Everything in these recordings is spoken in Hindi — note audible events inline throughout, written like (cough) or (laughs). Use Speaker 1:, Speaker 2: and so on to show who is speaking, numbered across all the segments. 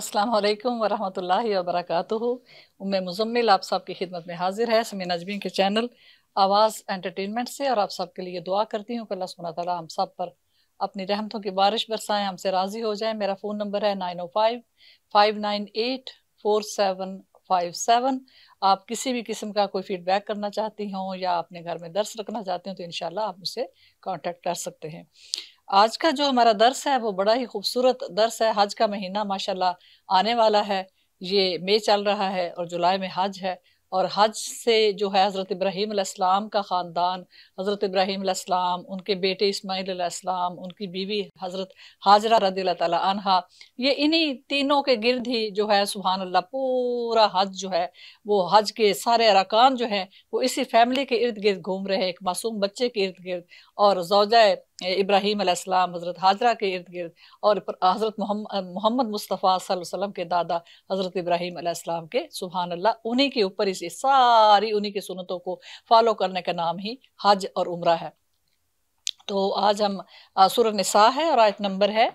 Speaker 1: असलकम वरहमल वरहमतुल्लाहि वबरकातुहू उम्म मुजम्मिल आप सब की खिदमत में हाजिर है समी नजमी के चैनल आवाज़ एंटरटेनमेंट से और आप सब के लिए दुआ करती हूँ कि अल्लाह सुबह हम सब पर अपनी रहमतों की बारिश बरसाएं हमसे राज़ी हो जाए मेरा फ़ोन नंबर है nine oh five five nine eight four seven five seven आप किसी भी किस्म का कोई फीडबैक करना चाहती हों या अपने घर में दर्श रखना चाहती हूँ तो इन आप मुझसे कॉन्टेक्ट कर सकते हैं आज का जो हमारा दर्श है वो बड़ा ही खूबसूरत दर्श है हज का महीना माशाल्लाह आने वाला है ये मई चल रहा है और जुलाई में हज है और हज से जो है हज़रत इब्राहीम अलैहिस्सलाम का ख़ानदान हज़रत इब्राहीम अलैहिस्सलाम उनके बेटे इस्माइल अलैहिस्सलाम उनकी बीवी हज़रत हाजरा रदी तहा ये इन्हीं तीनों के गिरद ही जो है सुबहान अल्लाह पूरा हज जो है वो हज के सारे अरकान जो हैं वो इसी फैमिली के इर्द गिर्द घूम रहे हैं एक मासूम बच्चे के इर्द गिर्द और जोजा इब्राहिम अलैहिस्सलाम हज़रत हाजरा के इर्द गिर्द और हज़रत मोहम्मद मुस्तफ़ा वसल्लम के दादा हज़रत इब्राहिम अलैहिस्सलाम के सुबहान अल्लाह उन्हीं के ऊपर इस सारी उन्हीं की सुनतों को फॉलो करने का नाम ही हज और उम्र है तो आज हम सूर नसा है और आयत नंबर है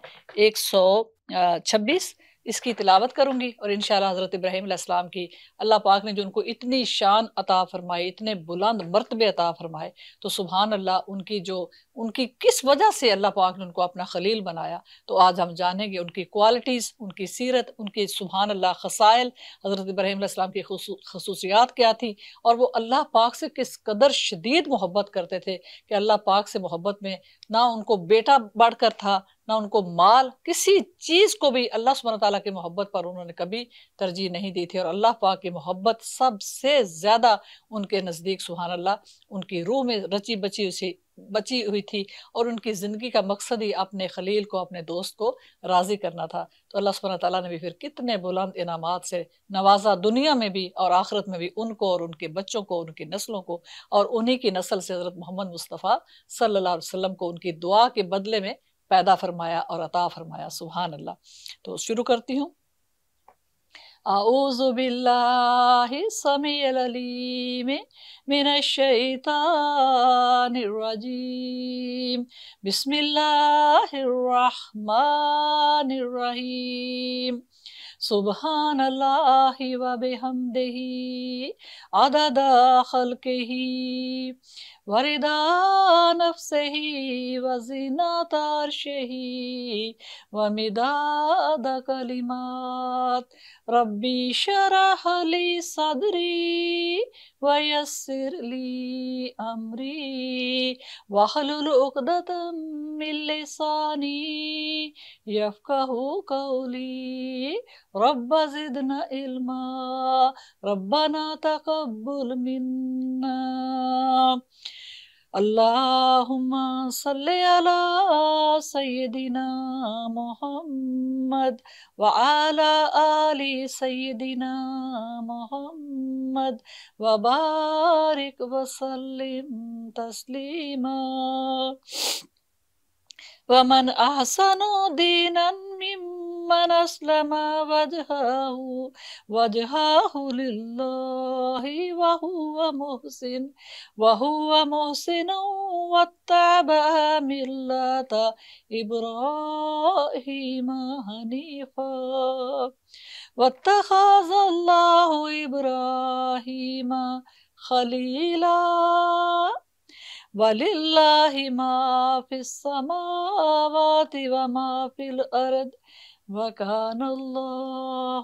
Speaker 1: एक सौ छब्बीस इसकी तिलावत करूँगी और इन हज़रत इब्राहिम अलैहिस्सलाम की अल्लाह पाक ने जो उनको इतनी शान अता फरमाए इतने बुलंद मरतबे अता फरमाए तो सुबहान अल्लाह उनकी जो उनकी किस वजह से अल्लाह पाक ने उनको अपना खलील बनाया तो आज हम जानेंगे उनकी क्वालिटीज़ उनकी सीरत उनकी सुबहान अल्लाह खसायल हज़रत इब्राहिम अलैहिस्सलाम की खसूसियात क्या थी और वो अल्लाह पाक से किस कदर शदीद मोहब्बत करते थे कि अल्लाह पाक से मोहब्बत में ना उनको बेटा बढ़कर था ना उनको माल किसी चीज़ को भी अल्लाह सुबह ताली की मोहब्बत पर उन्होंने कभी तरजीह नहीं दी थी और अल्लाह पा की मोहब्बत सबसे ज़्यादा उनके नज़दीक सुहान अल्लाह उनकी रूह में रची बची उसी बची हुई थी और उनकी ज़िंदगी का मकसद ही अपने खलील को अपने दोस्त को राज़ी करना था तो अल्लाह सुबह ताली ने भी फिर कितने बुलंद इनाम से नवाजा दुनिया में भी और आखिरत में भी उनको और उनके बच्चों को उनकी नस्लों को और उन्हीं की नस्ल से हज़रत मोहम्मद मुस्तफ़ा सल्ला वसम को उनकी दुआ के बदले में पैदा फरमाया और अता फरमाया सुबहान अल्लाह तो शुरू करती हूँ आउज़बिल्लाहिस्समीअलअलीम मिनश्शैतानिर्रजीम बिस्मिल्लाहिर्रहमानिर्रहीम सुबहान अल्लाह व बिहमदिही अदद खल्किही ورضا نفسه وزنة عرشه ومداد كلمات ربي شرح لي صدري ويسر لي أمري واحلل عقدة من لساني يفقه قولي رب زدنا علما ربنا تقبل منا اللهم صل على سيدنا محمد وعلى آل سيدنا محمد وبارك وسلم تسليما ومن أحسن دينا ممن من أسلم وجهه وجهه لله وهو محسن وهو محسن واتبع ملة إبراهيم حنيفا واتخذ الله إبراهيم خليلا ولله ما في السماوات وما في الأرض وكان الله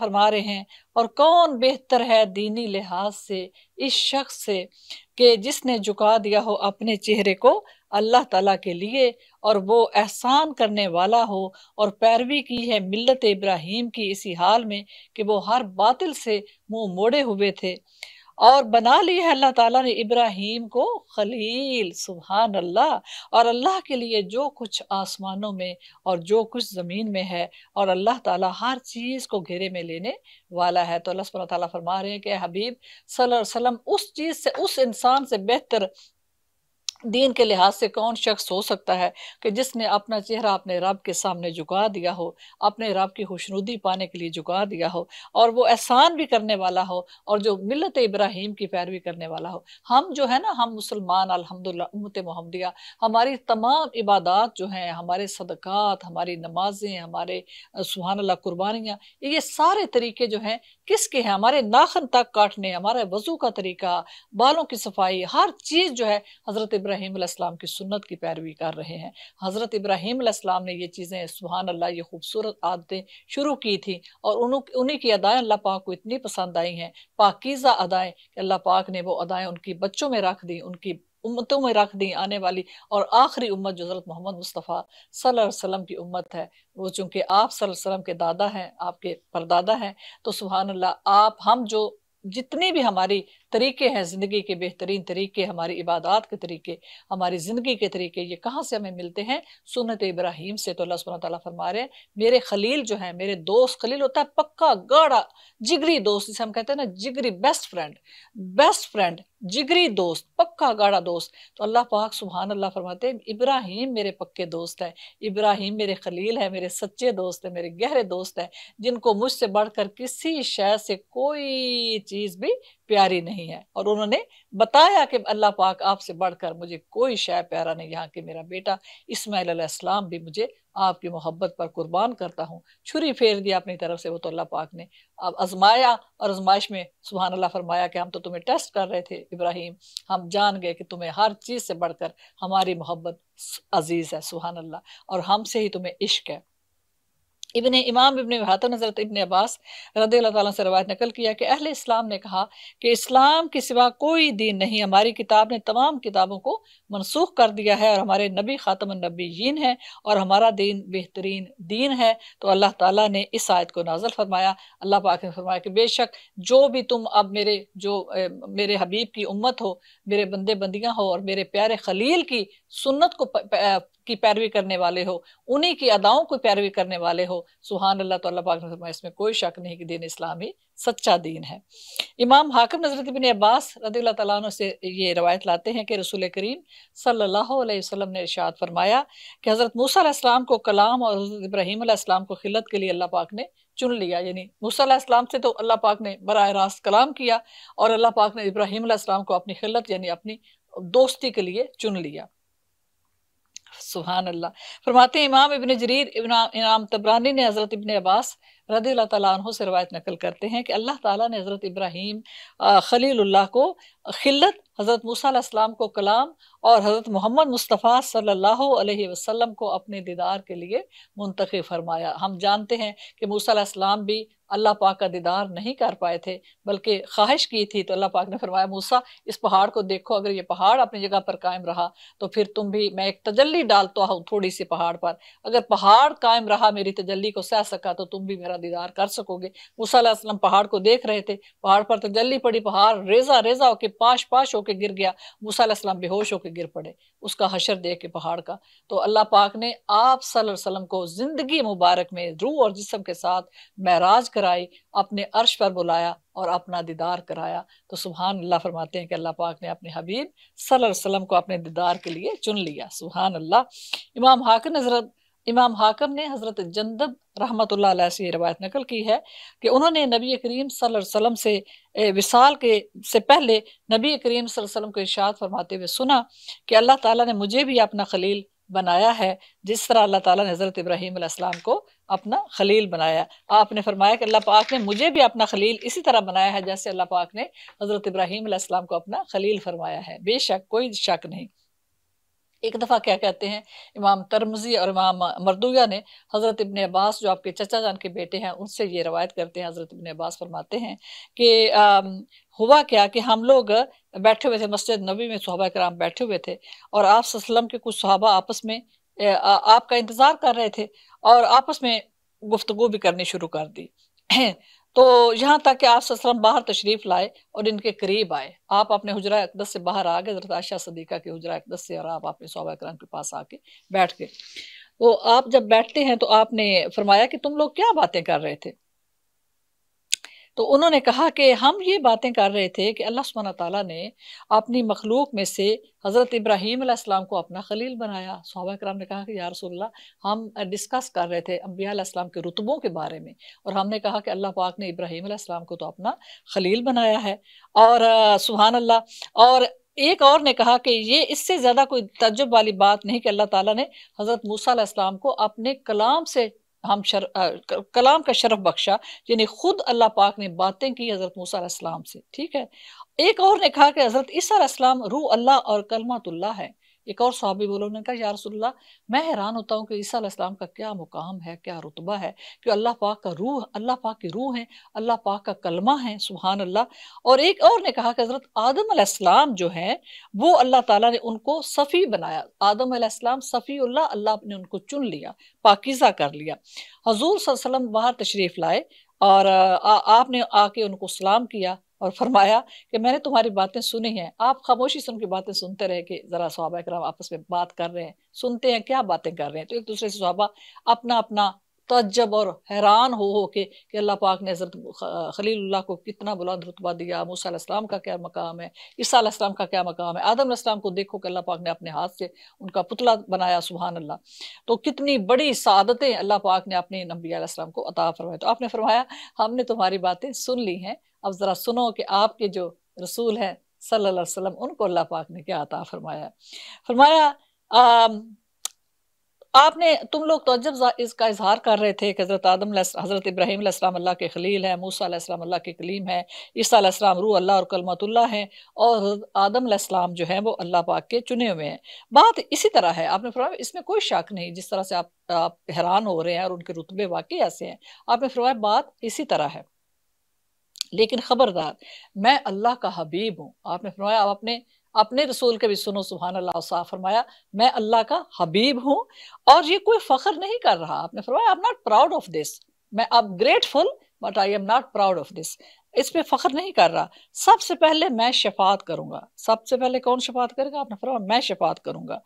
Speaker 1: फरमा रहे हैं और कौन बेहतर है दीनी लिहाज से इस शख्स से के जिसने झुका दिया हो अपने चेहरे को अल्लाह ताला के लिए और वो एहसान करने वाला हो और पैरवी की है मिलत इब्राहिम की इसी हाल में कि वो हर बातिल से मुंह मोड़े हुए थे और बना लिया है अल्लाह ताला ने इब्राहिम को खलील सुबहान अल्लाह और अल्लाह के लिए जो कुछ आसमानों में और जो कुछ ज़मीन में है और अल्लाह ताला हर चीज़ को घेरे में लेने वाला है तो अल्लाह ताला फरमा रहे हैं कि हबीब सल्लल्लाहु अलैहि वसल्लम उस चीज़ से उस इंसान से बेहतर दीन के लिहाज से कौन शख्स हो सकता है कि जिसने अपना चेहरा अपने रब के सामने झुका दिया हो अपने रब की खुशनुदी पाने के लिए झुका दिया हो और वो एहसान भी करने वाला हो और जो मिलत इब्राहिम की पैरवी करने वाला हो हम जो है ना हम मुसलमान अलहमदिल्ला उम्मत मोहम्मदिया हमारी तमाम इबादत जो हैं हमारे सदक़ात हमारी नमाजें हमारे सुबहान अल्लाह कुर्बानियाँ ये सारे तरीके जो हैं किसके हैं हमारे नाखन तक काटने हमारे वजू का तरीका बालों की सफाई हर चीज़ जो है हज़रत इब्राहिम इब्राहिम इब्राहीम की सुन्नत की पैरवी कर रहे हैं हज़रत इब्राहिम इब्राहीम ने ये चीज़ें सुबहान अल्लाह ये खूबसूरत आदतें शुरू की थी और उन्हीं की अदाएँ अल्लाह पाक को इतनी पसंद आई हैं पाकिज़ा अदाएँ अल्लाह पाक ने वो अदाएँ उनकी बच्चों में रख दी उनकी उम्मतों में रख दी आने वाली और आखिरी उम्मत जो हज़रत मोहम्मद मुस्तफ़ा सल्लम की उम्मत है वो चूँकि आप सल्लम के दादा हैं आपके परदादा हैं तो सुबहान अल्लाह आप हम जो जितनी भी हमारी तरीके हैं ज़िंदगी के बेहतरीन तरीके हमारी इबादत के तरीके हमारी ज़िंदगी के तरीके ये कहाँ से हमें मिलते हैं सुनत इब्राहिम से तो अल्लाह सुबह तला फरमा रहे हैं मेरे खलील जो है मेरे दोस्त खलील होता है पक्का गाढ़ा जिगरी दोस्त जिसे हम कहते हैं ना जिगरी बेस्ट फ्रेंड बेस्ट फ्रेंड जिगरी दोस्त पक्का गाढ़ा दोस्त तो अल्लाह पाक सुबहान अल्लाह फरमाते हैं इब्राहिम मेरे पक्के दोस्त हैं इब्राहिम मेरे खलील है मेरे सच्चे दोस्त है मेरे गहरे दोस्त हैं जिनको मुझसे बढ़कर किसी शय से कोई चीज़ भी प्यारी नहीं है और उन्होंने बताया कि अल्लाह पाक आपसे बढ़कर मुझे कोई शय प्यारा नहीं यहाँ के मेरा बेटा इसमाईल भी मुझे आपकी मोहब्बत पर कुर्बान करता हूँ छुरी फेर दिया अपनी तरफ से वो तो अल्लाह पाक ने अब आजमाया और आजमाइश में सुबहान अल्लाह फरमाया कि हम तो तुम्हें टेस्ट कर रहे थे इब्राहिम हम जान गए कि तुम्हें हर चीज़ से बढ़कर हमारी मोहब्बत अजीज़ है सुबहान अल्लाह और हमसे ही तुम्हें इश्क है इबन इमाम इबन हातम हज़रत इबन अब्बास रदी से रवायत नकल किया कि अहिल इस्लाम ने कहा कि इस्लाम के सिवा कोई दीन नहीं हमारी किताब ने तमाम किताबों को मनसूख कर दिया है और हमारे नबी ख़ातम नबीन है और हमारा दीन बेहतरीन दीन है तो अल्लाह ताला ने इस आयत को नाजल फरमाया अल्लाह पाक ने फरमाया कि बेशक जो भी तुम अब मेरे जो ए, मेरे हबीब की उम्मत हो मेरे बंदे बंदियाँ हो और मेरे प्यारे खलील की सुन्नत को की पैरवी करने वाले हो उन्हीं की अदाओं की पैरवी करने वाले हो सुहान अल्लाह तो अल्लाह पाक ने फरमाया इसमें कोई शक नहीं कि दीन इस्लाम ही सच्चा दीन है इमाम हाकम नजरत बिन अब्बास रदी तु से ये रवायत लाते हैं कि रसूल करीम सल्लाम ने इशात फरमाया कि हज़रत मूसा को कलाम और हज़रत इब्राहीम को खिलत के लिए अल्लाह पाक ने चुन लिया यानी मूसम से तो अल्लाह पाक ने बर रास्त कलाम किया और अल्लाह पाक ने इब्राहीम को अपनी खिलत यानी अपनी दोस्ती के लिए चुन लिया सुहान अल्लाह फरमाते इमाम इबन जरीर इमाम तबरानी ने हज़रत इबन अब्बास रदी अल्लाह तु से रवायत नकल करते हैं कि अल्लाह ताला ने हज़रत इब्राहिम खलीलुल्लाह को खिल्लत हज़रत मूसा को कलाम और हज़रत मोहम्मद मुस्तफ़ा सल्लल्लाहु अलैहि वसल्लम को अपने दीदार के लिए मुंतख फरमाया हम जानते हैं कि मूसा भी अल्लाह पाक का दीदार नहीं कर पाए थे बल्कि ख्वाहिश की थी तो अल्लाह पाक ने फरमाया मूसा इस पहाड़ को देखो अगर ये पहाड़ अपनी जगह पर कायम रहा तो फिर तुम भी मैं एक तजल्ली डालता हूँ थोड़ी सी पहाड़ पर अगर पहाड़ कायम रहा मेरी तजल्ली को सह सका तो तुम भी मेरा दीदार कर सकोगे मूसा पहाड़ को देख रहे थे पहाड़ पर तजल्ली पड़ी पहाड़ रेजा रेजा होके पाश पाश हो होकर गिर गया मूसा सलाम बेहोश होकर गिर पड़े उसका हशर देख के पहाड़ का तो अल्लाह पाक ने आप सल्लम को ज़िंदगी मुबारक में रूह और जिसम के साथ महराज कराई अपने अर्श पर बुलाया और अपना दीदार कराया तो सुबहान अल्लाह फरमाते हैं कि अल्लाह पाक ने अपने हबीब सल्लम को अपने दीदार के लिए चुन लिया सुबहान अल्लाह इमाम हाकिम हजरत इमाम हाकम ने हज़रत जंदब रहमत से ये रवायत नकल की है कि उन्होंने नबी करीम सल्लम से विसाल के से पहले नबी करीम सल्लम को इशाद फरमाते हुए सुना कि अल्लाह ताला ने मुझे भी अपना खलील बनाया है जिस तरह अल्लाह ताला ने हज़रत इब्राहीम अलैहिस्सलाम को अपना खलील बनाया आपने फरमाया कि अल्लाह पाक ने मुझे भी अपना खलील इसी तरह बनाया है जैसे अल्लाह पाक ने हज़रत इब्राहीम अलैहिस्सलाम को अपना खलील फरमाया है बेशक कोई शक नहीं एक दफ़ा क्या कहते हैं इमाम तरमजी और इमाम मरदुया ने हज़रत इबन अब्बास जो आपके चचा जान के बेटे हैं उनसे ये रवायत करते हैं हज़रत इबन अब्बास फरमाते हैं कि हुआ क्या कि हम लोग बैठे हुए थे मस्जिद नबी में सहाबा कराम बैठे हुए थे और आप वसलम के कुछ सहाबा आपस में आपका इंतज़ार कर रहे थे और आपस में गुफ्तगु भी करनी शुरू कर दी तो यहाँ तक कि आप सलम बाहर तशरीफ लाए और इनके करीब आए आप अपने हजरा अकदस से बाहर आ गए आशा सदीका के हजरा अकदस से और आप अपने सोबा कराम के पास आके बैठ गए तो आप जब बैठते हैं तो आपने फरमाया कि तुम लोग क्या बातें कर रहे थे तो उन्होंने कहा कि हम ये बातें कर रहे थे कि अल्लाह सुबहाना ताली ने अपनी मखलूक में से हज़रत इब्राहीम को अपना खलील बनाया सहाबा कराम ने कहा कि या हम डिस्कस कर रहे थे अम्बियालाम के रुतबों के बारे में और हमने कहा कि अल्लाह पाक ने इब्राहीम को तो अपना खलील बनाया है और सुबहान अल्लाह और एक और ने कहा कि ये इससे ज़्यादा कोई तजब वाली बात नहीं कि अल्लाह ताला ने हज़रत मूसा अलैहिस्सलाम को अपने कलाम से हम शर, आ, कलाम का शरफ बख्शा यानी खुद अल्लाह पाक ने बातें की हज़रत मूसा से ठीक है एक और ने कहा कि हज़रत ईसा रू अल्लाह और कलमातुल्ला है एक और सहाबी बोलो उन्होंने कहा यारसोल्ला मैं हैरान होता हूँ कि ईसा का क्या मुकाम है क्या रुतबा है कि अल्लाह पाक का रूह अल्लाह पाक की रूह है अल्लाह पाक का कलमा है सुबहान अल्लाह और एक और ने कहा कि हज़रत आदम जो है वो अल्लाह ताला ने उनको सफ़ी बनाया आदम सफ़ी सफ़ील्ला अल्लाह ने उनको चुन लिया पाकिज़ा कर लिया हजूर सल्लम बाहर तशरीफ़ लाए और आ, आ, आपने आके उनको सलाम किया और फरमाया कि मैंने तुम्हारी बातें सुनी हैं आप खामोशी से उनकी बातें सुनते रहे कि ज़रा सहाबा कराम आपस में बात कर रहे हैं सुनते हैं क्या बातें कर रहे हैं तो एक दूसरे से सहाबा अपना अपना तजब और हैरान हो हो के कि अल्लाह पाक ने हज़रत खलील्ला को कितना बुलंद रुतबा दिया मूसम का क्या मकाम है ईसा का क्या मकाम है आदम को देखो कि अल्लाह पाक ने अपने हाथ से उनका पुतला बनाया सुबहान अल्लाह तो कितनी बड़ी सादतें अल्लाह पाक ने अपने नबीम को अता फरमाया तो आपने फरमाया हमने तुम्हारी बातें सुन ली हैं अब ज़रा सुनो कि आपके जो रसूल हैं सल्लाम उनको अल्लाह पाक ने क्या अता फरमाया फरमाया आपने तुम लोग तो जब इसका इजहार कर रहे थे कि हज़रत आदम हज़रत इब्राहिम अल्लाह के खलील हैं मूसा अल्लाह के कलीम हैं ईसा अल्लाम रू अल्लाह और कलमतुल्ला हैं और आदम अल्लाम जो हैं वो अल्लाह पाक के चुने हुए हैं बात इसी तरह है आपने फरमाया इसमें कोई शक नहीं जिस तरह से आप, आप हैरान हो रहे हैं और उनके रुतबे वाकई ऐसे हैं आपने फरमाया बात इसी तरह है लेकिन ख़बरदार मैं अल्लाह का हबीब हूँ आपने फरमाया आप अपने अपने रसूल के भी सुनो सुबहान अल्लाह फरमाया मैं अल्लाह का हबीब हूँ और ये कोई फख्र नहीं कर रहा आपने फरमाया I am not proud of this मैं अब grateful but I am not proud of this इस पर फख्र नहीं कर रहा सबसे पहले मैं शफात करूंगा सबसे पहले कौन शफात करेगा आपने फरमा मैं शफात करूंगा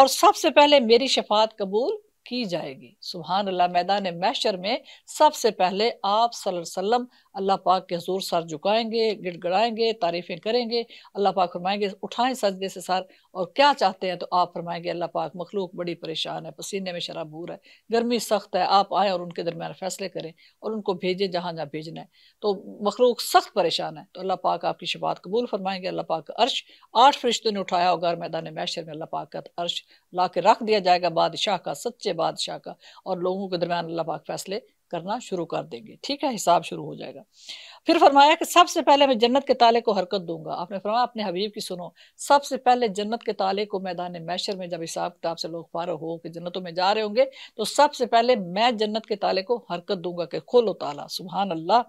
Speaker 1: और सबसे पहले मेरी शफात कबूल की जाएगी सुबहान अल्लाह मैदान मैशर में सबसे पहले आप सल्लम अल्लाह पाक के हजूर सर झुकाएंगे गिड़गड़ाएंगे तारीफ़ें करेंगे अल्लाह पाक फरमाएंगे उठाएं सजदे से सर और क्या चाहते हैं तो आप फरमाएंगे अल्लाह पाक मखलूक बड़ी परेशान है पसीने में शराबूर है गर्मी सख्त है आप आए और उनके दरमियान फ़ैसले करें और उनको भेजें जहाँ जहाँ भेजना है तो मखलूक सख्त परेशान है तो अल्लाह पाक आपकी शबात कबूल फरमाएंगे अल्लाह पाक अर्श आठ फरिश्तों ने उठाया होगा मैदान मैशर में अल्लाह पाक का अर्श ला के रख दिया जाएगा बादशाह का सच्चे बादशाह का और लोगों के दरमियान अल्लाह पाक फैसले करना शुरू कर देंगे ठीक है हिसाब शुरू हो जाएगा फिर फरमाया कि सबसे पहले मैं जन्नत के ताले को हरकत दूंगा आपने फरमाया अपने हबीब की सुनो सबसे पहले जन्नत के ताले को मैदान मैशर में जब हिसाब किताब से लोग फारो हो कि जन्नतों में जा रहे होंगे तो सबसे पहले मैं जन्नत के ताले को हरकत दूंगा कि खोलो ताला सुबहान अल्लाह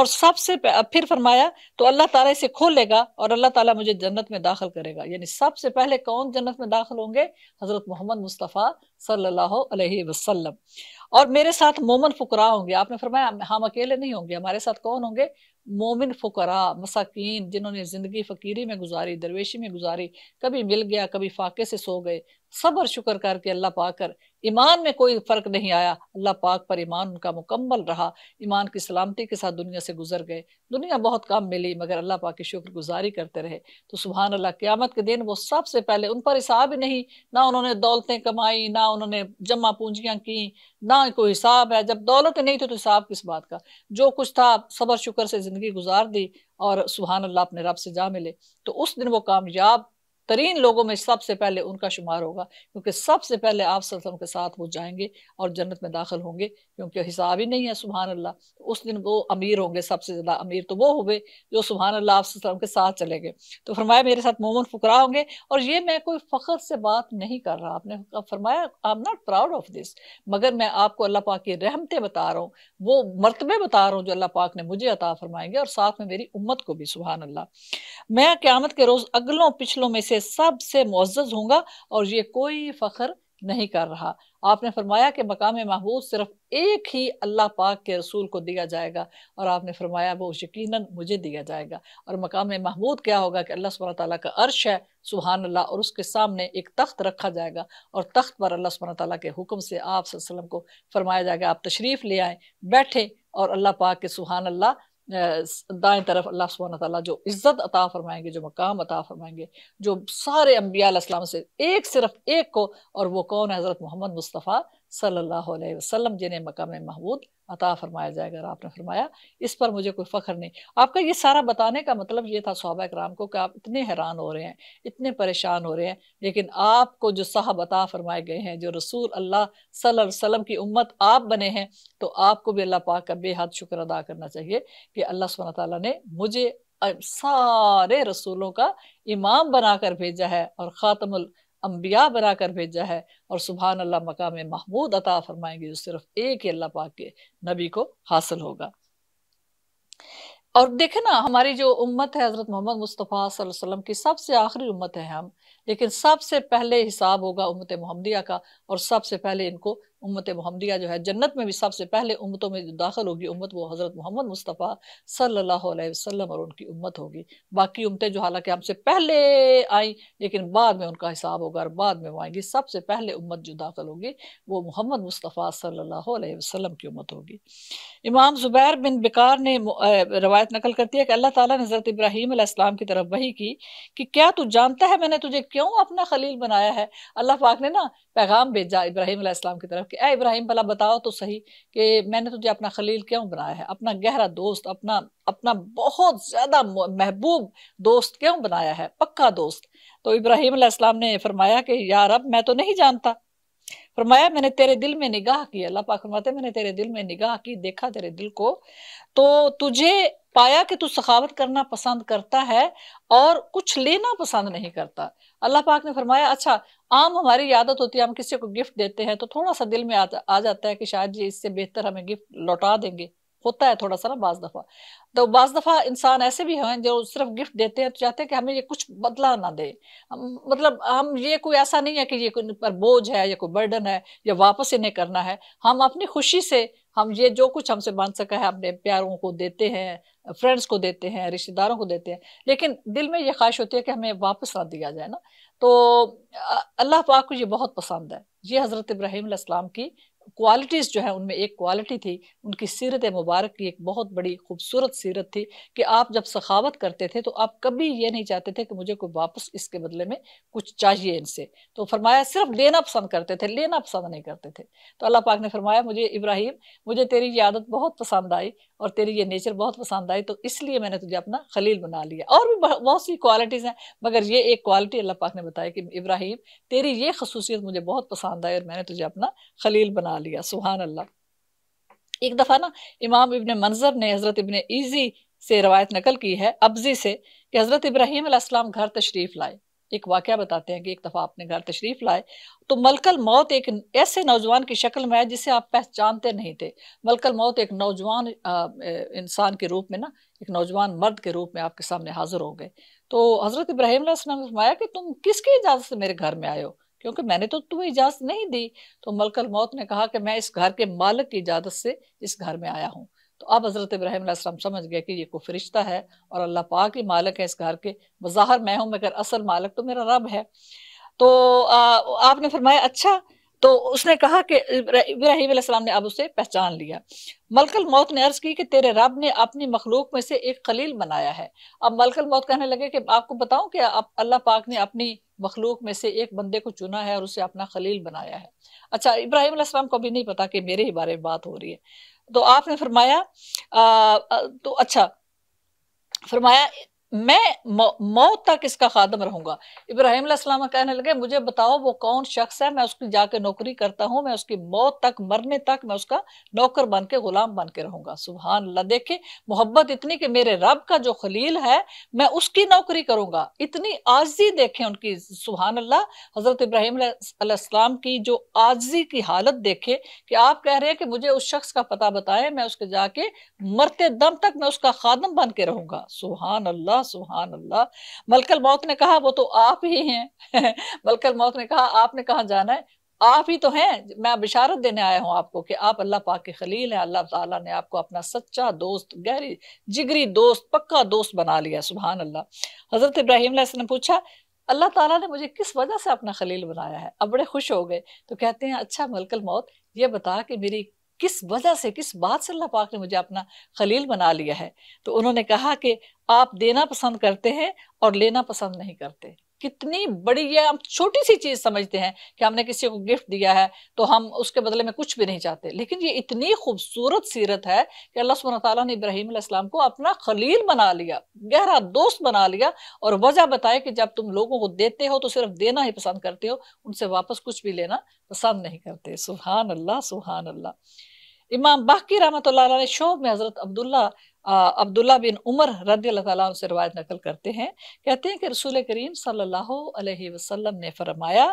Speaker 1: और सबसे फिर फरमाया तो अल्लाह ताला इसे खोलेगा और अल्लाह ताला मुझे जन्नत में दाखिल करेगा यानी सबसे पहले कौन जन्नत में दाखिल होंगे हज़रत मोहम्मद मुस्तफ़ा सल्लल्लाहु अलैहि वसल्लम और मेरे साथ मोमन फुकरा होंगे आपने फरमाया हम अकेले नहीं होंगे हमारे साथ कौन होंगे मोमिन फकरा मसाकिन जिन्होंने ज़िंदगी फ़कीरी में गुजारी दरवेशी में गुजारी कभी मिल गया कभी फाके से सो गए सब्र शुक्र करके अल्लाह पा कर ईमान में कोई फ़र्क नहीं आया अल्लाह पाक पर ईमान उनका मुकम्मल रहा ईमान की सलामती के साथ दुनिया से गुजर गए दुनिया बहुत कम मिली मगर अल्लाह पाक की शुक्र गुजारी करते रहे तो सुबहान अल्लाह क़्यामत के दिन वो सबसे पहले उन पर हिसाब ही नहीं ना उन्होंने दौलतें कमाई ना उन्होंने जमा पूंजियाँ की ना कोई हिसाब है जब दौलत नहीं थी तो हिसाब किस बात का जो कुछ था सबर शुक्र से ज़िंदगी गुजार दी और सुबहान अल्लाह अपने रब से जा मिले तो उस दिन वो कामयाब तरीन लोगों में सबसे पहले उनका शुमार होगा क्योंकि सबसे पहले आप सल्लम के साथ वो जाएंगे और जन्नत में दाखिल होंगे क्योंकि हिसाब ही नहीं है सुबहान अल्लाह तो उस दिन वो अमीर होंगे सबसे ज़्यादा अमीर तो वो हुए जो सुबहान अल्लाह आप सल्लम के साथ चले गए तो फरमाया मेरे साथ मोमन फुकरा होंगे और ये मैं कोई फ़ख्र से बात नहीं कर रहा आपने फरमाया I am not proud of this मगर मैं आपको अल्लाह पाक की रहमतें बता रहा हूँ वो मरतबे बता रहा हूँ जो अल्लाह पाक ने मुझे अता फरमाएंगे और साथ में मेरी उम्मत को भी सुबहान अल्लाह मैं क़्यामत के रोज़ अगलों पिछलों में से से सबसे मुआज़ होंगे और ये कोई फ़ख्र नहीं कर रहा आपने फरमाया कि मकाम महबूब सिर्फ एक ही अल्लाह पाक के रसूल को दिया जाएगा और आपने फरमाया वो यकीन मुझे दिया जाएगा और मकाम महमूद क्या होगा कि अल्लाह सुबह ताली का अर्श है सुबहान अल्लाह और उसके सामने एक तख्त रखा जाएगा और तख्त पर अल्लाह सुबह ताली के हुक्म से आप वसल्लम को फरमाया जाएगा आप तशरीफ़ ले आए बैठे और अल्लाह पाक के सुबहान अल्लाह दाएं तरफ अल्लाह सुबहाना जो इज़्ज़त अता फरमाएंगे जो मकाम अता फरमाएंगे जो सारे अम्बियाम से एक सिर्फ एक को और वो कौन है हज़रत मोहम्मद मुस्तफ़ा सल्लल्लाहु अलैहि वसल्लम जिन्हें मकाम महमूद अता फरमाया जाएगा और आपने फरमाया इस पर मुझे कोई फ़ख्र नहीं आपका ये सारा बताने का मतलब ये था सहाबा कराम को कि आप इतने हैरान हो रहे हैं इतने परेशान हो रहे हैं लेकिन आपको जो साहब अता फरमाए गए हैं जो रसूल अल्लाह सल्लल्लाहु अलैहि वसल्लम की उम्मत आप बने हैं तो आपको भी अल्लाह पाक का बेहद शुक्र अदा करना चाहिए कि अल्लाह सुबह ताली ने मुझे सारे रसूलों का इमाम बनाकर भेजा है और ख़ातमुल अम्बिया बना कर भेजा है और सुबहान अल्लाह मकाम महमूद अता फरमाएंगे जो सिर्फ एक ही अल्लाह पाक के नबी को हासिल होगा और देखे ना हमारी जो उम्मत है हज़रत मोहम्मद मुस्तफ़ा वसल्लम की सबसे आखिरी उम्मत है हम लेकिन सबसे पहले हिसाब होगा उम्मत मोहम्मदिया का और सबसे पहले इनको उम्मत मोहम्मदिया जो है जन्नत में भी सबसे पहले उम्मतों में जो दाखिल होगी उम्मत वो हज़रत मोहम्मद मुस्तफ़ा सल्लल्लाहु अलैहि वसल्लम और उनकी उम्मत होगी बाकी उम्मतें जो हालांकि हमसे पहले आई लेकिन बाद में उनका हिसाब होगा और बाद में वो आएंगी सबसे पहले उम्मत जो दाखिल होगी वो मोहम्मद मुस्तफ़ा सल्लल्लाहु अलैहि वसल्लम की उम्मत होगी इमाम ज़ुबैर बिन बिकार ने रवायत नकल करती है कि अल्लाह ताला ने हज़रत इब्राहीम की तरफ वही की कि क्या तू जानता है मैंने तुझे क्यों अपना खलील बनाया है अल्लाह पाक ने ना पैगाम भेजा इब्राहीम की तरफ कि ए इब्राहिम भला बताओ तो सही कि मैंने तुझे अपना खलील क्यों बनाया है अपना गहरा दोस्त अपना अपना बहुत ज्यादा महबूब दोस्त क्यों बनाया है पक्का दोस्त तो इब्राहिम अलैहिस्सलाम ने फरमाया कि यार अब मैं तो नहीं जानता फरमाया मैंने तेरे दिल में निगाह की अल्लाह पाक फरमाते मैंने तेरे दिल में निगाह की देखा तेरे दिल को तो तुझे पाया कि तू सखावत करना पसंद करता है और कुछ लेना पसंद नहीं करता अल्लाह पाक ने फरमाया अच्छा आम हमारी आदत होती है हम किसी को गिफ्ट देते हैं तो थोड़ा सा दिल में आ, आ जाता है कि शायद ये इससे बेहतर हमें गिफ्ट लौटा देंगे होता है थोड़ा सा ना बाज दफा तो बाज दफा इंसान ऐसे भी हैं जो सिर्फ गिफ्ट देते हैं तो चाहते हैं कि हमें ये कुछ बदला ना दे मतलब हम ये कोई ऐसा नहीं है कि ये पर बोझ है या कोई बर्डन है या वापस इन्हें करना है हम अपनी खुशी से हम ये जो कुछ हमसे बन सका है अपने प्यारों को देते हैं फ्रेंड्स को देते हैं रिश्तेदारों को देते हैं लेकिन दिल में ये ख्वाहिश होती है कि हमें वापस ना दिया जाए ना तो अल्लाह पाक को ये बहुत पसंद है ये हज़रत इब्राहिम की क्वालिटीज़ जो है उनमें एक क्वालिटी थी उनकी सीरत मुबारक की एक बहुत बड़ी खूबसूरत सीरत थी कि आप जब सखावत करते थे तो आप कभी ये नहीं चाहते थे कि मुझे कोई वापस इसके बदले में कुछ चाहिए इनसे तो फरमाया सिर्फ देना पसंद करते थे लेना पसंद नहीं करते थे तो अल्लाह पाक ने फरमाया मुझे इब्राहिम मुझे तेरी ये आदत बहुत पसंद आई और तेरी ये नेचर बहुत पसंद आई तो इसलिए मैंने तुझे अपना खलील बना लिया और भी बहुत सी क्वालिटीज़ हैं मगर ये एक क्वालिटी अल्लाह पाक ने बताया कि इब्राहिम तेरी ये खसूसियत मुझे बहुत पसंद आई और मैंने तुझे अपना खलील बना बना लिया सुहान अल्लाह एक दफ़ा ना इमाम इबन मंजर ने हज़रत इबन ईजी से रवायत नकल की है अब्जी से कि हज़रत इब्राहिम अलैहिस्सलाम घर तशरीफ़ लाए एक वाक्य बताते हैं कि एक दफ़ा आपने घर तशरीफ़ लाए तो मलकल मौत एक ऐसे नौजवान की शक्ल में है जिसे आप पहचानते नहीं थे मलकल मौत एक नौजवान इंसान के रूप में ना एक नौजवान मर्द के रूप में आपके सामने हाजिर हो गए तो हज़रत इब्राहिम ने फरमाया कि तुम किसकी इजाज़त से मेरे घर में आए हो क्योंकि मैंने तो तुम्हें इजाज़त नहीं दी तो मलकल मौत ने कहा कि मैं इस घर के मालिक की इजाज़त से इस घर में आया हूँ तो अब हज़रत इब्राहिम समझ गया कि ये कोई है और अल्लाह पाक ही मालिक है इस घर के बाहर मैं हूँ मगर असल मालिक तो मेरा रब है तो आ, आपने फरमाया अच्छा तो उसने कहा कि इब्राहिम सलाम ने अब उसे पहचान लिया मलकल मौत ने अर्ज की कि तेरे रब ने अपनी मखलूक में से एक खलील बनाया है अब मलकल मौत कहने लगे कि आपको बताऊं कि आप अल्लाह पाक ने अपनी मखलूक में से एक बंदे को चुना है और उसे अपना खलील बनाया है अच्छा इब्राहिम सलाम को भी नहीं पता कि मेरे ही बारे में बात हो रही है तो आपने फरमाया तो अच्छा फरमाया मैं मौत तक इसका खादम रहूंगा इब्राहिम सलाम कहने लगे मुझे बताओ वो कौन शख्स है मैं उसकी जाके नौकरी करता हूँ मैं उसकी मौत तक मरने तक मैं उसका नौकर बन के गुलाम बन के रहूंगा सुबहान अल्लाह देखे मोहब्बत इतनी कि मेरे रब का जो खलील है मैं उसकी नौकरी करूंगा इतनी आजी देखे उनकी सुबहान अल्लाह हजरत इब्राहिम की जो आजी की हालत देखे कि आप कह रहे हैं कि मुझे उस शख्स का पता बताए मैं उसके जाके मरते दम तक मैं उसका खादम बन के रहूंगा सुबहान अल्लाह सुहान अल्लाह मलकल मौत ने कहा वो तो आप ही हैं (laughs) मलकल मौत ने कहा आपने कहा जाना है आप ही तो हैं मैं बिशारत देने आया हूँ आपको कि आप अल्लाह पाक के खलील हैं अल्लाह ताला ने आपको अपना सच्चा दोस्त गहरी जिगरी दोस्त पक्का दोस्त बना लिया सुबहान अल्लाह हज़रत इब्राहिम ने पूछा अल्लाह ताला ने मुझे किस वजह से अपना खलील बनाया है अब बड़े खुश हो गए तो कहते हैं अच्छा मलकल मौत यह बता कि मेरी किस वजह से किस बात से अल्लाह पाक ने मुझे अपना खलील बना लिया है तो उन्होंने कहा कि आप देना पसंद करते हैं और लेना पसंद नहीं करते कितनी बड़ी ये हम छोटी सी चीज समझते हैं कि हमने किसी को गिफ्ट दिया है तो हम उसके बदले में कुछ भी नहीं चाहते लेकिन ये इतनी खूबसूरत सीरत है कि अल्लाह सुबह तला ने इब्राहिम इस्लाम को अपना खलील बना लिया गहरा दोस्त बना लिया और वजह बताया कि जब तुम लोगों को देते हो तो सिर्फ देना ही पसंद करते हो उनसे वापस कुछ भी लेना पसंद नहीं करते सुबहान अल्लाह सुबहान अल्लाह इमाम बाकी रहमत ने शोब में हज़रत अब्दुल्ला अब्दुल्ला बिन उमर रदी अल्लाह से रवायत नकल करते हैं कहते हैं कि रसूल करीम सल्लल्लाहु अलैहि वसल्लम ने फरमाया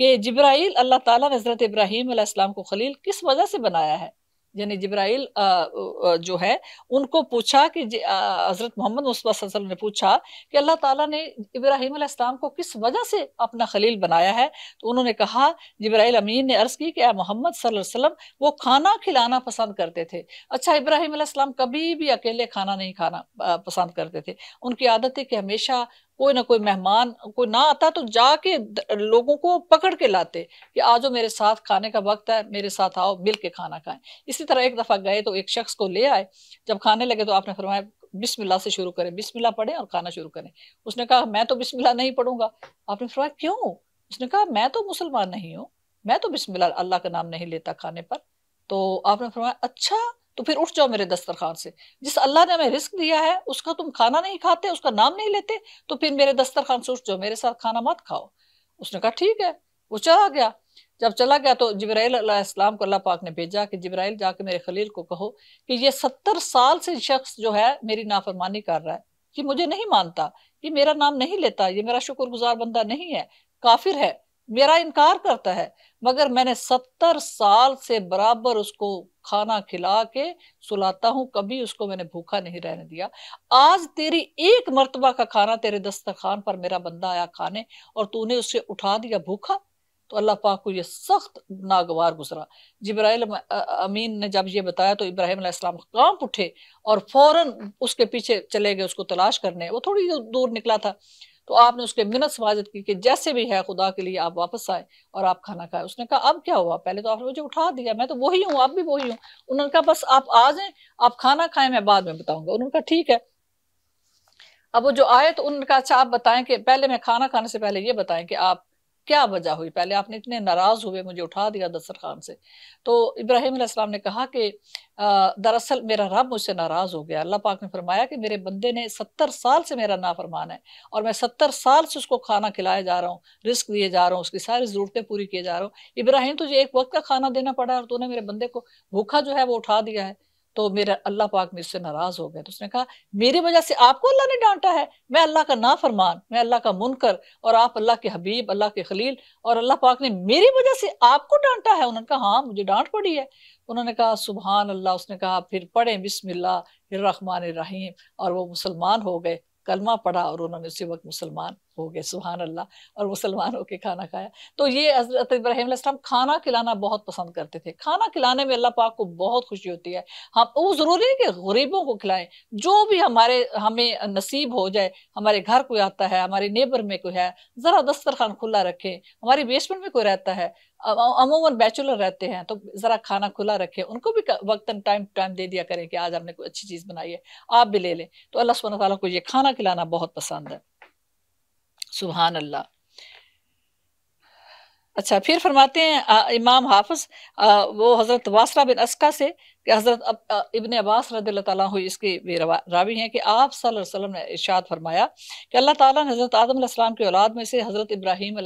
Speaker 1: कि जब्राइल अल्लाह ताला ने हज़रत इब्राहिम को खलील किस वजह से बनाया है यानी जिब्राइल जो है उनको पूछा कि हजरत मोहम्मद मुस्बल ने पूछा कि अल्लाह ताला ने इब्राहिम इस्लाम को किस वजह से अपना खलील बनाया है तो उन्होंने कहा जिब्राइल अमीन ने अर्ज़ की कि मोहम्मद वसल्लम वो खाना खिलाना पसंद करते थे अच्छा इब्राहिम कभी भी अकेले खाना नहीं खाना पसंद करते थे उनकी आदत है कि हमेशा कोई ना कोई मेहमान कोई ना आता तो जाके लोगों को पकड़ के लाते कि आ जाओ मेरे साथ खाने का वक्त है मेरे साथ आओ मिल के खाना खाएं इसी तरह एक दफा गए तो एक शख्स को ले आए जब खाने लगे तो आपने फरमाया बिस्मिल्लाह से शुरू करें बिस्मिल्लाह पढ़ें और खाना शुरू करें उसने कहा मैं तो बिस्मिल्लाह नहीं पढ़ूंगा आपने फरमाया क्यों उसने कहा मैं तो मुसलमान नहीं हूँ मैं तो बिस्मिल्लाह अल्लाह का नाम नहीं लेता खाने पर तो आपने फरमाया अच्छा तो फिर उठ जाओ मेरे दस्तरखान से जिस अल्लाह ने हमें रिस्क दिया है उसका तुम खाना नहीं खाते उसका नाम नहीं लेते तो फिर मेरे दस्तरखान से उठ जाओ मेरे साथ खाना मत खाओ उसने कहा ठीक है वो चला गया जब चला गया तो जब्राईलम को अल्लाह पाक ने भेजा कि जब्राइल जाके मेरे खलील को कहो कि ये सत्तर साल से शख्स जो है मेरी नाफरमानी कर रहा है ये मुझे नहीं मानता ये मेरा नाम नहीं लेता ये मेरा शुक्रगुजार बंदा नहीं है काफिर है मेरा इनकार करता है मगर मैंने सत्तर साल से बराबर उसको खाना खिला के सुलाता हूं कभी उसको मैंने भूखा नहीं रहने दिया आज तेरी एक मरतबा का खाना तेरे दस्तरखान पर मेरा बंदा आया खाने और तूने उसे उठा दिया भूखा तो अल्लाह पाक को ये सख्त नागवार गुजरा जब्राइल अमीन ने जब ये बताया तो इब्राहिम इस्लाम कांप उठे और फौरन उसके पीछे चले गए उसको तलाश करने वो थोड़ी दूर निकला था तो आपने उसके मिनत समाजत की कि जैसे भी है खुदा के लिए आप वापस आए और आप खाना खाए उसने कहा अब क्या हुआ पहले तो आपने मुझे उठा दिया मैं तो वही हूँ आप भी वही हूँ उन्होंने कहा बस आप आ जाए आप खाना खाएं मैं बाद में बताऊंगा उन्होंने कहा ठीक है अब वो जो आए तो उनका अच्छा आप बताएं कि पहले मैं खाना खाने से पहले ये बताएं कि आप क्या वजह हुई पहले आपने इतने नाराज हुए मुझे उठा दिया दस्तर खान से तो इब्राहिम ने कहा कि दरअसल मेरा रब मुझसे नाराज हो गया अल्लाह पाक ने फरमाया कि मेरे बंदे ने सत्तर साल से मेरा नाफरमान है और मैं सत्तर साल से उसको खाना खिलाया जा रहा हूँ रिस्क दिए जा रहा हूँ उसकी सारी ज़रूरतें पूरी किए जा रहा हूँ इब्राहिम तुझे एक वक्त का खाना देना पड़ा और तूने मेरे बंदे को भूखा जो है वो उठा दिया है तो मेरा अल्लाह पाक से नाराज हो गए तो उसने कहा मेरी वजह से आपको अल्लाह ने डांटा है मैं अल्लाह का नाफरमान मैं अल्लाह का मुनकर और आप अल्लाह के हबीब अल्लाह के खलील और अल्लाह पाक ने मेरी वजह से आपको डांटा है उन्होंने कहा हाँ मुझे डांट पड़ी है उन्होंने कहा सुबहान अल्लाह उसने कहा फिर पढ़े बिस्मिल्लाह रहीम और वो मुसलमान हो गए कलमा पढ़ा और उन्होंने उसी वक्त मुसलमान हो गए सुबहान अल्लाह और मुसलमान के खाना खाया तो ये हज़रत इब्राहिम इस्लाम खाना खिलाना बहुत पसंद करते थे खाना खिलाने में अल्लाह पाक को बहुत खुशी होती है हम वो ज़रूरी है कि गरीबों को खिलाएं जो भी हमारे हमें नसीब हो जाए हमारे घर कोई आता है हमारे नेबर में कोई है ज़रा दस्तरखान खुला रखें हमारे बेसमेंट में कोई रहता है अमूमन बैचुलर रहते हैं तो ज़रा खाना खुला रखें उनको भी वक्तन टाइम टाइम दे दिया करें कि आज हमने कोई अच्छी चीज़ बनाई है आप भी ले लें तो अल्लाह सुबह को ये खाना खिलाना बहुत पसंद है सुबहान अल्लाह अच्छा फिर फरमाते हैं आ, इमाम हाफज वो हज़रत वासरा बिन अस्का से कि हज़रत इबन अब्बास रदी तु इसके रावी हैं कि आप वसल्लम ने इर्शाद फरमाया कि अल्लाह ताला ने हज़रत आदम आसमाम की औलाद में से हज़रत इब्राहीम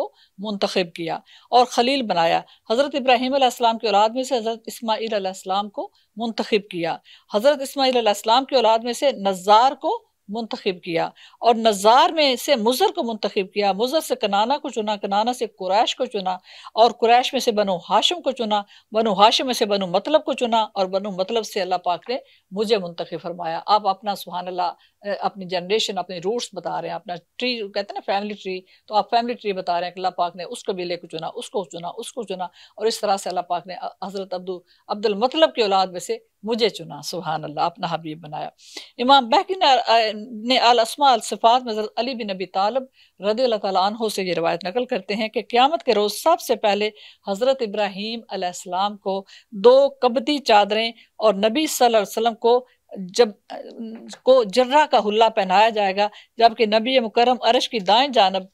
Speaker 1: को मुंतखब किया और खलील बनाया हज़रत इब्राहीम आसमाम की औलाद में से हज़रत इसमाईल को मुंतखब किया हज़रत इसमाईल आसमाम की औलाद में से नज़ार को मुंतखब किया और नज़ार में से मुज़र को मुंतखब किया मुज़र से कनाना को चुना कनाना से कुरैश को चुना और कुरैश में से बनो हाशम को चुना बनो हाशम में से बनो मतलब को चुना और बनो मतलब से अल्लाह पाक ने मुझे मुंतखब फरमाया आप अपना सुबहान अल्लाह अपनी जनरेशन अपने रूट्स बता रहे हैं अपना ट्री कहते हैं ना फैमिली ट्री तो आप फैमिली ट्री बता रहे हैं कि अल्लाह पाक ने उस कबीले को चुना उसको चुना उसको चुना और इस तरह से अल्लाह पाक ने हज़रत अब्दुल अब्दुल मतलब की औलाद में से मुझे चुना सुबहान अल्लाह अपना हबीब बनाया इमाम बहकी ने ने अलसमा सिफ़ात में अली बिन नबी तालब रदी तहो से ये रवायत नकल करते हैं कि क़्यामत के रोज़ सबसे पहले हज़रत इब्राहीम को दो कबती चादरें और नबी सल्लल्लाहु अलैहि वसल्लम को जब को जर्रा का हुल्ला पहनाया जाएगा जबकि नबी मुकरम अरश की दाएं जानब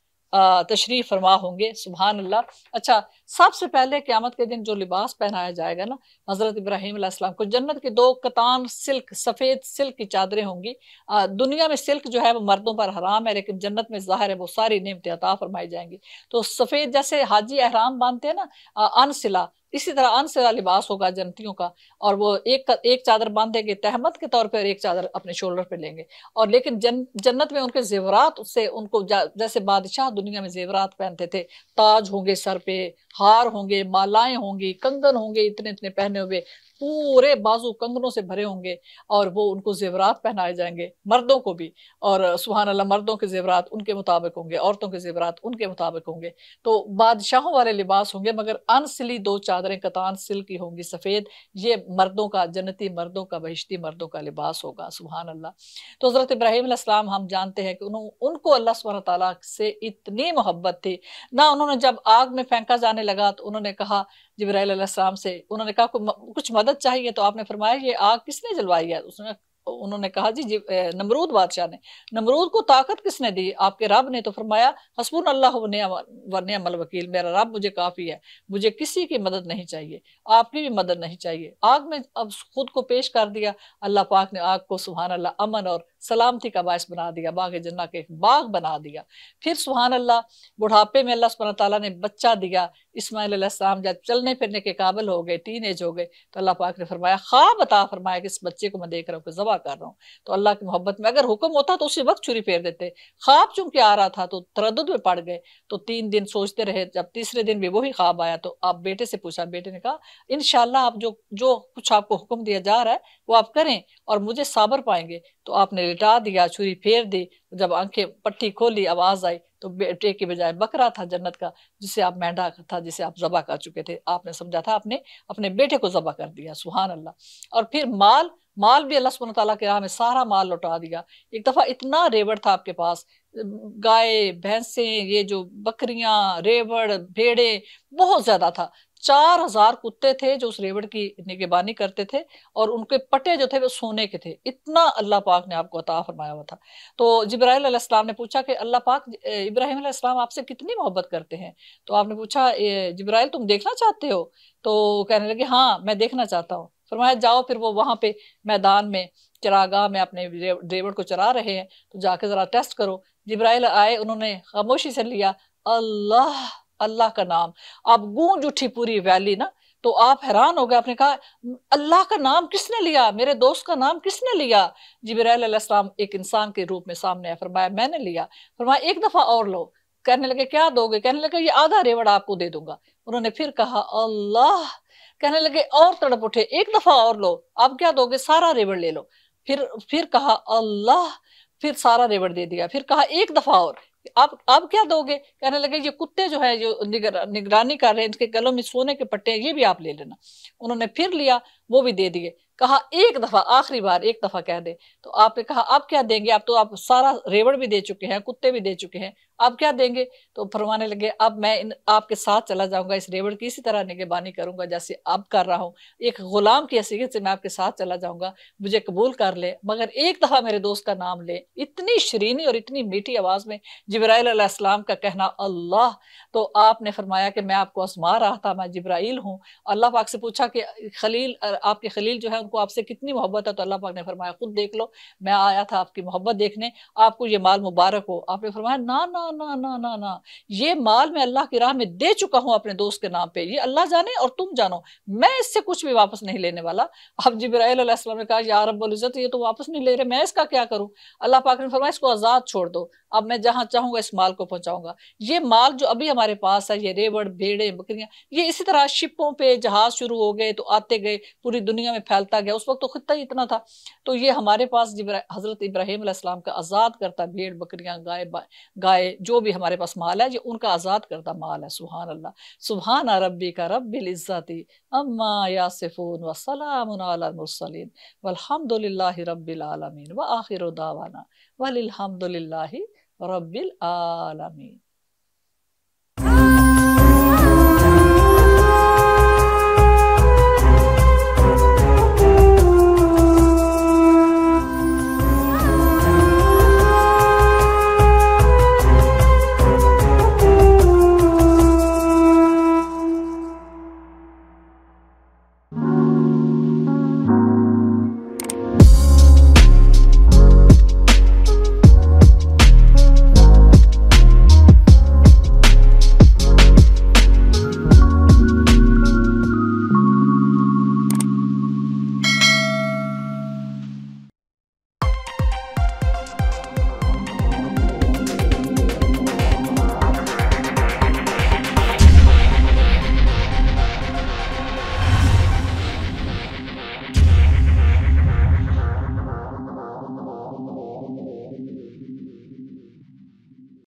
Speaker 1: तशरीफ फरमा होंगे सुबहान अल्लाह अच्छा सबसे पहले क़्यामत के दिन जो लिबास पहनाया जाएगा ना हज़रत इब्राहिम अलैहिस्सलाम को जन्नत के दो कतान सिल्क सफ़ेद सिल्क की चादरें होंगी आ, दुनिया में सिल्क जो है वो मर्दों पर हराम है लेकिन जन्नत में ज़ाहिर है वो सारी नियमतें अता फरमाई जाएंगी तो सफ़ेद जैसे हाजी अहराम बांधते हैं ना अनसिला इसी तरह अन से लिबास होगा जन्तियों का और वो एक एक चादर बांधेंगे तहमत के तौर पर एक चादर अपने शोल्डर पे लेंगे और लेकिन जन, जन्नत में उनके जेवरात से उनको जैसे बादशाह दुनिया में जेवरात पहनते थे ताज होंगे सर पे हार होंगे मालाएं होंगी कंगन होंगे इतने इतने पहने हुए पूरे बाजू कंगनों से भरे होंगे और वो उनको जेवरात पहनाए जाएंगे मर्दों को भी और सुहान अल्लाह मर्दों के जेवरात उनके मुताबिक होंगे औरतों के जेवरात उनके मुताबिक होंगे तो बादशाहों वाले लिबास होंगे मगर अनसिली दो चादरें कतान सिल की होंगी सफ़ेद ये मर्दों का जन्नती मर्दों का बहिश्ती मर्दों का लिबास होगा सुबहान अल्लाह तो हज़रत इब्राहिम हम जानते हैं कि उनको अल्लाह सुबहान तला से इतनी मोहब्बत थी ना उन्होंने जब आग में फेंका जाने लगा तो उन्होंने कहा जबराम से उन्होंने कहा कुछ मदद चाहिए तो आपने फरमाया ये आग किसने जलवाई है उसने उन्होंने कहा जी, नमरूद बादशाह ने नमरूद को ताकत किसने दी आपके रब ने तो फरमाया हसबून अल्लाह वनमल वकील मेरा रब मुझे काफ़ी है मुझे किसी की मदद नहीं चाहिए आपकी भी मदद नहीं चाहिए आग में अब खुद को पेश कर दिया अल्लाह पाक ने आग को सुबहान अल्लाह अमन और सलामती का बायस बना दिया बाग जन्ना के बाग बना दिया फिर सुहान अल्लाह बुढ़ापे में अल्लाह सुबहाना ताली ने बच्चा दिया इसमाईल सलाम जब चलने फिरने के काबिल हो गए टीन एज हो गए तो अल्लाह पाक ने फरमाया ख्वाब बता फरमाया कि इस बच्चे को मैं देख रहा हूँ कि जबा कर रहा हूँ तो अल्लाह की मोहब्बत में अगर हुक्म होता तो उसी वक्त छुरी फेर देते ख्वाब चूंकि आ रहा था तो तरद में पड़ गए तो तीन दिन सोचते रहे जब तीसरे दिन भी वही ख्वाब आया तो आप बेटे से पूछा बेटे ने कहा इन आप जो जो कुछ आपको हुक्म दिया जा रहा है वो आप करें और मुझे साबर पाएंगे तो आपने लिटा दिया छुरी फेर दी जब आंखें पट्टी खोली आवाज आई तो बेटे के बजाय बकरा था जन्नत का जिसे आप मेंढा था जिसे आप जबा कर चुके थे आपने समझा था आपने अपने बेटे को जबा कर दिया सुहान अल्लाह और फिर माल माल भी अल्लाह सुबह तला के राह में सारा माल लौटा दिया एक दफ़ा इतना रेवड़ था आपके पास गाय भैंसें ये जो बकरियां रेवड़ भेड़े बहुत ज़्यादा था चार हजार कुत्ते थे जो उस रेवड़ की निगेबानी करते थे और उनके पटे जो थे वो सोने के थे इतना अल्लाह पाक ने आपको अता फरमाया हुआ था तो जब्राहीम ने पूछा कि अल्लाह पाक इब्राहिम आपसे कितनी मोहब्बत करते हैं तो आपने पूछा जब्राइल तुम देखना चाहते हो तो कहने लगे हाँ मैं देखना चाहता हूँ फरमाया जाओ फिर वो वहां पे मैदान में चरागाह में अपने रेवड़ को चरा रहे हैं तो जाके ज़रा टेस्ट करो जब्राइल आए उन्होंने खामोशी से लिया अल्लाह अल्लाह का नाम आप गूंज उठी पूरी वैली ना तो आप हैरान हो गए आपने कहा अल्लाह का नाम किसने लिया मेरे दोस्त का नाम किसने लिया जबराम एक इंसान के रूप में सामने आया फरमाया मैंने लिया फरमाया एक दफा और लो कहने लगे क्या दोगे कहने लगे ये आधा रेवड़ा आपको दे दूंगा उन्होंने फिर कहा अल्लाह कहने लगे और तड़प उठे एक दफा और लो आप क्या दोगे सारा रेवड़ ले लो फिर फिर कहा अल्लाह फिर सारा रेवड़ दे दिया फिर कहा एक दफा और आप आप क्या दोगे कहने लगे ये कुत्ते जो है जो निगर, निगरानी कर रहे हैं इनके गलों में सोने के पट्टे ये भी आप ले लेना उन्होंने फिर लिया वो भी दे दिए कहा एक दफा आखिरी बार एक दफा कह दे तो आपने कहा आप क्या देंगे आप तो आप सारा रेवड़ भी दे चुके हैं कुत्ते भी दे चुके हैं आप क्या देंगे तो फरमाने लगे अब मैं इन आपके साथ चला जाऊंगा इस रेवड़ की इसी तरह निगेबानी करूंगा जैसे अब कर रहा हूँ एक गुलाम की हसीियत से मैं आपके साथ चला जाऊंगा मुझे कबूल कर ले मगर एक दफ़ा मेरे दोस्त का नाम ले इतनी शरीनी और इतनी मीठी आवाज़ में जब्राईलम का कहना अल्लाह तो आपने फरमाया कि मैं आपको आजमा रहा था मैं जब्राइल हूँ अल्लाह पाक से पूछा कि खलील आपके खलील जो है उनको आपसे कितनी मोहब्बत है तो अल्लाह पाक ने फरमाया खुद देख लो मैं आया था आपकी मोहब्बत देखने आपको ये माल मुबारक हो आपने फरमाया ना ना ना ना ना ना ना ये माल मैं अल्लाह की राह में दे चुका हूँ अपने दोस्त के नाम पे ये अल्लाह जाने और तुम जानो मैं इससे कुछ भी वापस नहीं लेने वाला अब जब्राईसम ने कहा यार अब इज्जत ये तो वापस नहीं ले रहे मैं इसका क्या करूँ अल्लाह पाकर ने फरमाया इसको आज़ाद छोड़ दो अब मैं जहाँ चाहूंगा इस माल को पहुँचाऊँगा ये माल जो अभी हमारे पास है ये रेवड़ भेड़े बकरियाँ ये इसी तरह शिपों पर जहाज़ शुरू हो गए तो आते गए पूरी दुनिया में फैलता गया उस वक्त तो खत्ता ही इतना था तो ये हमारे पास जब हज़रत इब्राहिम का आज़ाद करता भेड़ बकरियाँ गाय गाय जो भी हमारे पास माल है ये उनका आज़ाद करदा माल है सुबहान अल्लाह सुबहान रबी का रबिल अम्मा यासिफून व सलामसलिन वलहमदिल्ला रबिल व आखिर दावाना वलहमदिल्ला रबिल आलमीन